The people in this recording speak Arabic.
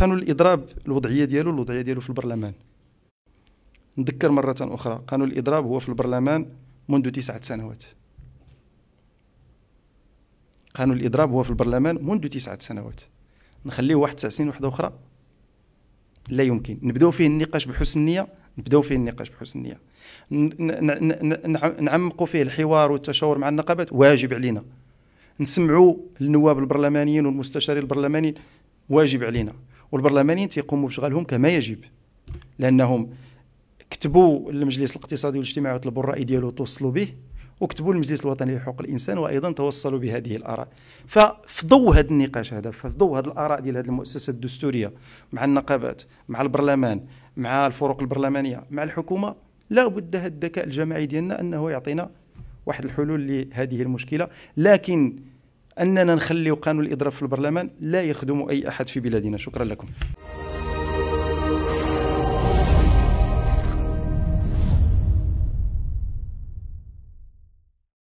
قانون الاضراب الوضعيه ديالو الوضعيه ديالو في البرلمان نذكر مره اخرى قانون الاضراب هو في البرلمان منذ تسعة سنوات قانون الاضراب هو في البرلمان منذ تسعة سنوات نخليه واحد تسع سنين واحده اخرى لا يمكن نبداو فيه النقاش بحسن النيه نبداو فيه النقاش بحسن النيه نعمقوا فيه الحوار والتشاور مع النقابات واجب علينا نسمعوا النواب البرلمانيين والمستشارين البرلمانيين واجب علينا والبرلمانيين تيقوموا بشغلهم كما يجب لانهم كتبوا المجلس الاقتصادي والاجتماعي وطلبوا الراي ديالو توصلوا به وكتبوا المجلس الوطني لحقوق الانسان وايضا توصلوا بهذه الاراء ففي ضوء هذا النقاش هذا في ضوء هذه الاراء ديال هذه المؤسسه الدستوريه مع النقابات مع البرلمان مع الفرق البرلمانيه مع الحكومه لا بد هذا الذكاء الجماعي ديالنا انه يعطينا واحد الحلول لهذه المشكله لكن أننا نخلي قانون الإضراب في البرلمان لا يخدم أي أحد في بلادنا شكرا لكم